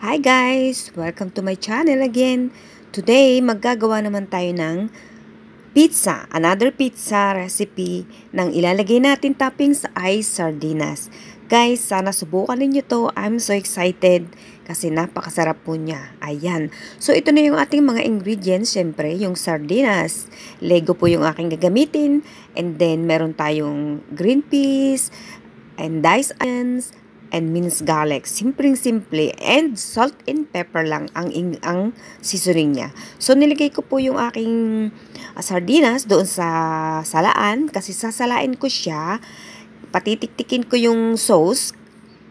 Hi guys! Welcome to my channel again. Today, maggagawa naman tayo ng pizza. Another pizza recipe ng ilalagay natin toppings ay sardinas. Guys, sana subukan ninyo to. I'm so excited kasi napakasarap po niya. Ayan. So, ito na yung ating mga ingredients. Siyempre, yung sardinas. Lego po yung aking gagamitin. And then, meron tayong green peas and diced onions and minced garlic. Simpleng-simple and salt and pepper lang ang, ang seasoning niya. So, nilagay ko po yung aking ah, sardinas doon sa salaan kasi sasalain ko siya. Patitiktikin ko yung sauce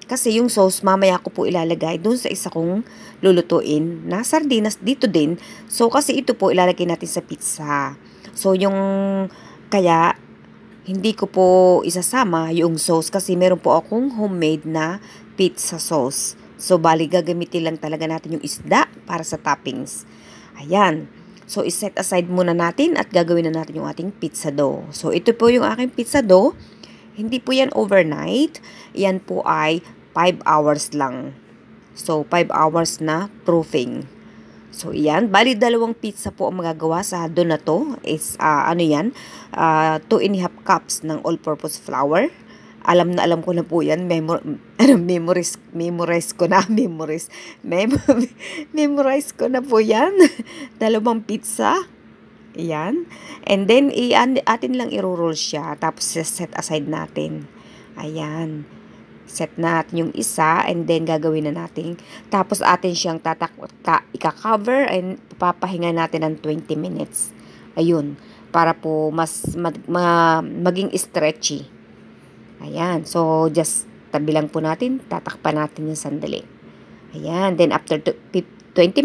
kasi yung sauce mamaya ko po ilalagay doon sa isa kong lulutuin na sardinas dito din. So, kasi ito po ilalagay natin sa pizza. So, yung kaya hindi ko po isasama yung sauce kasi meron po akong homemade na pizza sauce. So, bali gagamitin lang talaga natin yung isda para sa toppings. Ayan. So, iset aside muna natin at gagawin na natin yung ating pizza dough. So, ito po yung aking pizza dough. Hindi po yan overnight. Yan po ay 5 hours lang. So, 5 hours na proofing. So, iyan. Bali, dalawang pizza po ang magagawa sa hardon na to. Is, uh, ano yan? 2 uh, ah, and a half cups ng all-purpose flour. Alam na alam ko na po yan. Memor ano, memorize, memorize ko na. Memorize. Mem memorize ko na po yan. dalawang pizza. Ayan. And then, iyan, atin lang i-roll siya. Tapos, set aside natin. Ayan set natin yung isa and then gagawin na natin. Tapos atin siyang tatak ta ika-cover and papahinga natin ng 20 minutes. Ayun, para po mas mag, ma, maging stretchy. Ayan, so just tabi lang po natin, tatakpan natin yung sandali. Ayan, then after 20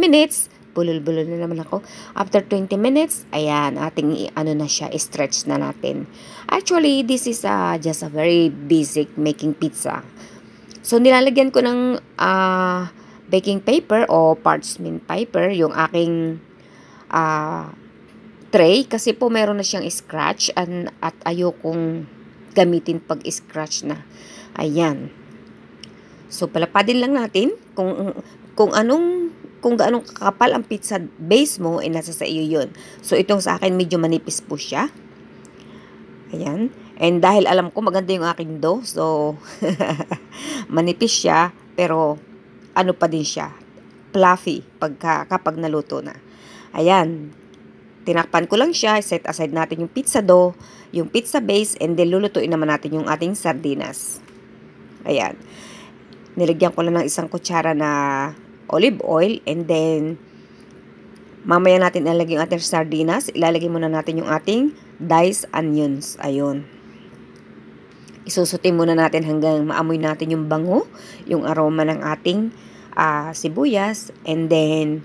minutes, bulol-bulol na naman ako. After 20 minutes, ayan, ating ano na siya, stretch na natin. Actually, this is uh, just a very basic making pizza. So, nilalagyan ko ng uh, baking paper o parchment paper yung aking uh, tray kasi po meron na siyang scratch and, at ayokong gamitin pag scratch na. Ayan. So, palapadin lang natin kung, kung anong kung gaano kakapal ang pizza base mo, ay eh, nasa sa iyo yun. So, itong sa akin, medyo manipis po siya. Ayan. And dahil alam ko maganda yung aking dough, so manipis siya, pero ano pa din siya, fluffy pagka, kapag naluto na. Ayan, tinakpan ko lang siya, set aside natin yung pizza dough, yung pizza base, and then lulutuin naman natin yung ating sardinas. Ayan. Nilagyan ko lang ng isang kutsara na olive oil and then mamaya natin ilalagay yung ating sardinas. Ilalagay muna natin yung ating diced onions. Ayun. Isusutin muna natin hanggang maamoy natin yung bango, yung aroma ng ating uh, sibuyas and then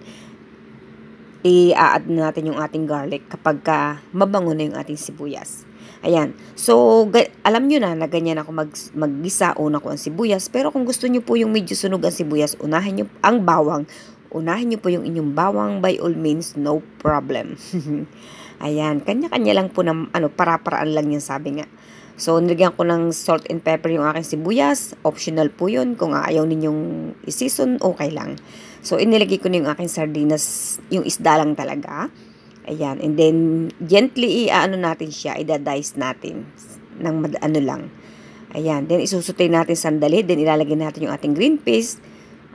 i-add natin yung ating garlic kapag ka mabango na yung ating sibuyas. Ayan. So, alam nyo na na ganyan ako mag maggisa. Una ko ang sibuyas. Pero kung gusto nyo po yung medyo sunog ang sibuyas, unahin nyo ang bawang. Unahin nyo po yung inyong bawang by all means, no problem. Ayan. Kanya-kanya lang po na ano, para-paraan lang yung sabi nga. So, nilagyan ko ng salt and pepper yung aking sibuyas. Optional po yun. Kung ayaw ninyong i-season, okay lang. So, inilagay ko na yung aking sardinas, yung isda lang talaga. Ayan. And then, gently, i-ano natin siya, i-dice natin. Nang ano lang. Ayan. Then, isusutay natin sandali. Then, ilalagay natin yung ating green paste.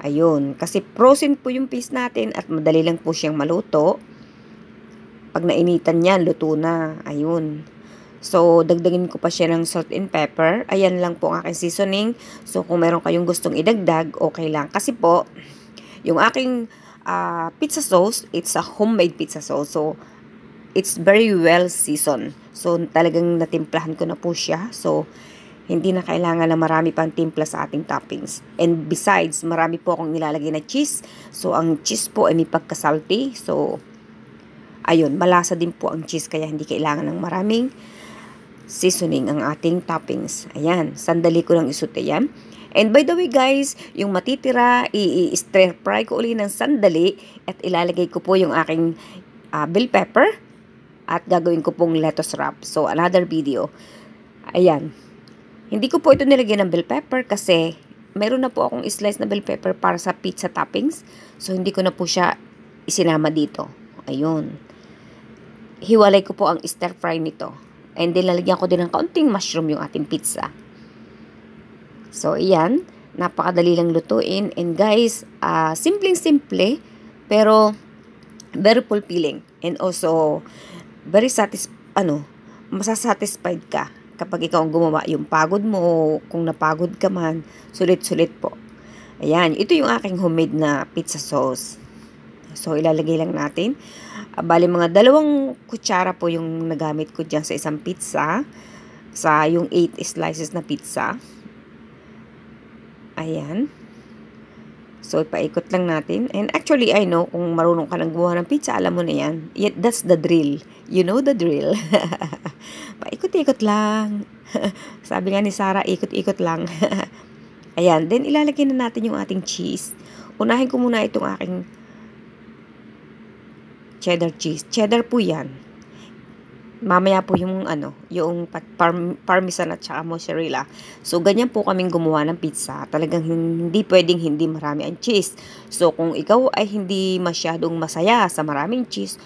Ayun. Kasi frozen po yung paste natin at madali lang po siyang maluto. Pag nainitan niya, luto na. Ayun. So, dagdagin ko pa siya ng salt and pepper. Ayan lang po ang aking seasoning. So, kung meron kayong gustong idagdag, okay lang. Kasi po, yung aking uh, pizza sauce, it's a homemade pizza sauce. So, it's very well seasoned. So, talagang natimplahan ko na po siya. So, hindi na kailangan na marami pang timpla sa ating toppings. And besides, marami po akong nilalagay na cheese. So, ang cheese po ay may pagkasalty. So, ayun, malasa din po ang cheese. Kaya hindi kailangan ng maraming seasoning ang ating toppings. Ayan, sandali ko lang isute yan. And by the way guys, yung matitira, i-stir fry ko uli ng sandali at ilalagay ko po yung aking uh, bell pepper at gagawin ko pong lettuce wrap. So another video. Ayan. Hindi ko po ito nilagyan ng bell pepper kasi meron na po akong slice na bell pepper para sa pizza toppings. So hindi ko na po siya isinama dito. Ayun. Hiwalay ko po ang stir fry nito. And then lalagyan ko din ng kaunting mushroom yung ating pizza. So, iyan. Napakadali lang lutuin. And guys, uh, ah, simpleng-simple, pero very fulfilling. And also, very satis ano, masasatisfied ka kapag ikaw ang gumawa yung pagod mo, kung napagod ka man, sulit-sulit po. Ayan, ito yung aking homemade na pizza sauce. So, ilalagay lang natin. Ah, Bali, mga dalawang kutsara po yung nagamit ko dyan sa isang pizza. Sa yung 8 slices na pizza. Ayan. So, paikot lang natin. And actually, I know, kung marunong ka ng gumawa ng pizza, alam mo na yan. Yet, that's the drill. You know the drill. paikot-ikot lang. Sabi nga ni Sarah, ikot-ikot lang. Ayan. Then, ilalagay na natin yung ating cheese. Unahin ko muna itong aking cheddar cheese. Cheddar po yan mamaya po yung ano, yung parm parmesan at saka mozzarella. So ganyan po kaming gumawa ng pizza. Talagang hindi pwedeng hindi marami ang cheese. So kung ikaw ay hindi masyadong masaya sa maraming cheese,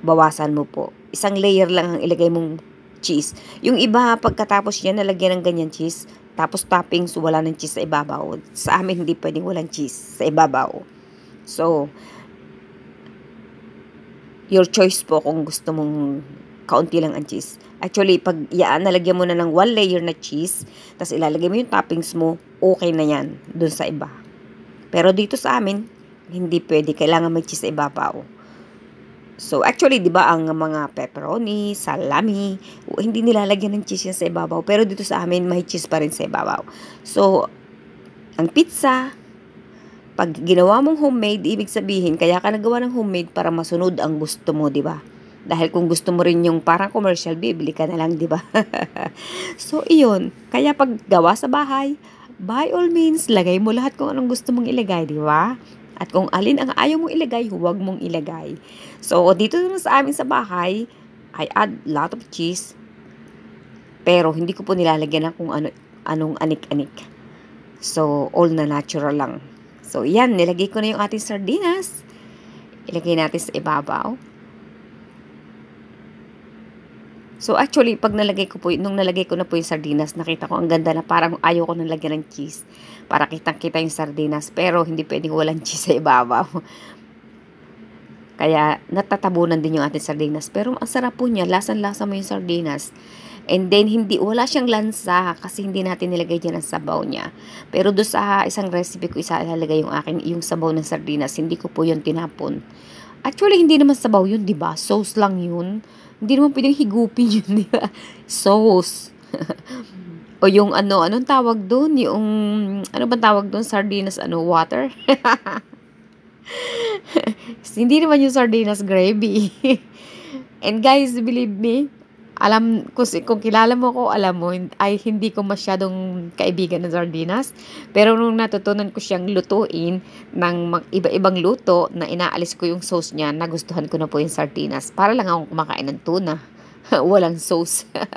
bawasan mo po. Isang layer lang ang ilagay mong cheese. Yung iba pagkatapos niya nalagyan ng ganyan cheese, tapos toppings wala ng cheese sa ibabaw. Sa amin hindi pwedeng walang cheese sa ibabaw. So your choice po kung gusto mong kaunti lang ang cheese. Actually, pag yaan, nalagyan mo na ng one layer na cheese, tapos ilalagay mo yung toppings mo, okay na yan dun sa iba. Pero dito sa amin, hindi pwede. Kailangan may cheese sa ibabaw. Oh. So, actually, di ba ang mga pepperoni, salami, oh, hindi nilalagyan ng cheese yan sa ibabaw. Pero dito sa amin, may cheese pa rin sa ibabaw. So, ang pizza, pag ginawa mong homemade, ibig sabihin, kaya ka nagawa ng homemade para masunod ang gusto mo, di ba? Dahil kung gusto mo rin yung parang commercial, bibili ka na lang, di ba? so, iyon. Kaya pag gawa sa bahay, by all means, lagay mo lahat kung anong gusto mong ilagay, di ba? At kung alin ang ayaw mong ilagay, huwag mong ilagay. So, dito na sa amin sa bahay, I add lot of cheese. Pero, hindi ko po nilalagyan ng kung ano, anong anik-anik. So, all na natural lang. So, yan. Nilagay ko na yung ating sardinas. Ilagay natin sa ibabaw. So actually, pag nalagay ko po, nung nalagay ko na po yung sardinas, nakita ko ang ganda na parang ayaw ko nang lagyan ng cheese para kitang-kita yung sardinas. Pero hindi pwedeng walang cheese sa ibabaw. Kaya natatabunan din yung ating sardinas. Pero ang sarap po niya, lasan-lasa mo yung sardinas. And then, hindi, wala siyang lansa kasi hindi natin nilagay dyan ang sabaw niya. Pero doon sa isang recipe ko, isa ilalagay yung akin, yung sabaw ng sardinas. Hindi ko po yun tinapon. Actually, hindi naman sabaw yun, di ba? Sauce lang yun. Hindi naman pwedeng higupin yun, di ba? Sauce. o yung ano, anong tawag doon? Yung, ano bang tawag doon? Sardinas, ano, water? Hindi naman yung sardinas gravy. And guys, believe me, alam, kung, kung kilala mo ko, alam mo, ay hindi ko masyadong kaibigan ng sardinas. Pero nung natutunan ko siyang lutuin ng iba-ibang luto na inaalis ko yung sauce niya, nagustuhan ko na po yung sardinas. Para lang akong kumakain ng tuna. Walang sauce.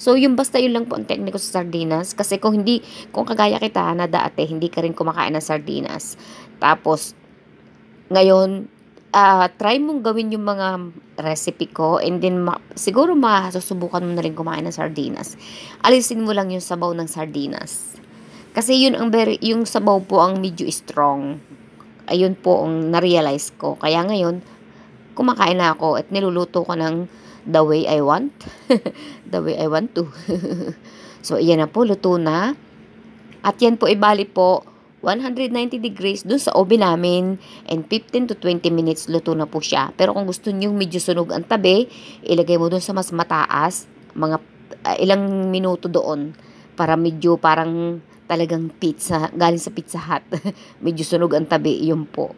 So, yung basta yun lang po ang tekniko sa sardinas. Kasi kung hindi, kung kagaya kita na dati, hindi ka rin kumakain ng sardinas. Tapos, ngayon, uh, try mong gawin yung mga recipe ko and then ma- siguro masusubukan mo na rin kumain ng sardinas. Alisin mo lang yung sabaw ng sardinas. Kasi yun ang very, yung sabaw po ang medyo strong. Ayun po ang na-realize ko. Kaya ngayon, kumakain na ako at niluluto ko ng the way I want. the way I want to. so, iyan na po, luto na. At yan po, ibali po, 190 degrees dun sa oven namin and 15 to 20 minutes luto na po siya. Pero kung gusto niyo medyo sunog ang tabi, ilagay mo dun sa mas mataas, mga uh, ilang minuto doon para medyo parang talagang pizza, galing sa Pizza Hut. medyo sunog ang tabi, yun po.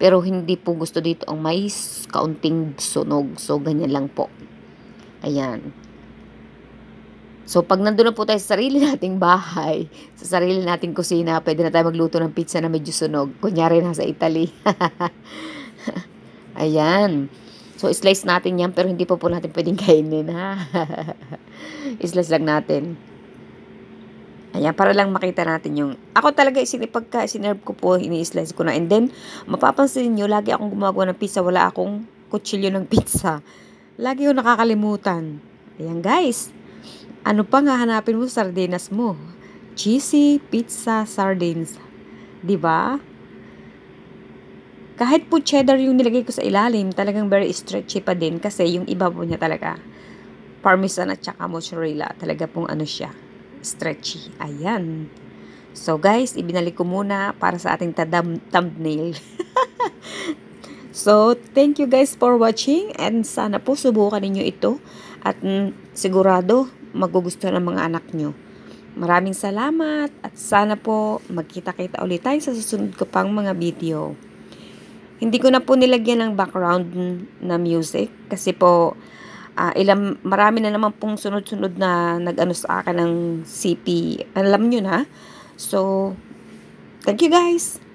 Pero hindi po gusto dito ang mais, kaunting sunog. So, ganyan lang po. Ayan. So, pag nandun na po tayo sa sarili nating bahay, sa sarili nating kusina, pwede na tayo magluto ng pizza na medyo sunog. Kunyari, na sa Italy. Ayan. So, slice natin yan, pero hindi pa po natin pwedeng kainin, ha? slice lang natin. Ayan, para lang makita natin yung... Ako talaga, pagka sinerve ko po, ini-slice ko na. And then, mapapansin niyo lagi akong gumagawa ng pizza. Wala akong kutsilyo ng pizza. Lagi ko nakakalimutan. Ayan, guys. Ano pang hahanapin mo sa sardinas mo? Cheesy pizza sardines. 'Di ba? Kahit po cheddar yung nilagay ko sa ilalim, talagang very stretchy pa din kasi yung iba po niya talaga parmesan at saka mozzarella. Talaga pong ano siya, stretchy. Ayan. So guys, ibinalik ko muna para sa ating thumbnail. so, thank you guys for watching and sana po subukan ninyo ito at mm, sigurado magugusto ng mga anak nyo. Maraming salamat at sana po magkita-kita ulit tayo sa susunod ko pang mga video. Hindi ko na po nilagyan ng background na music kasi po uh, ah, ilang, marami na naman pong sunod-sunod na nag-ano sa akin ng CP. Alam nyo na. So, thank you guys!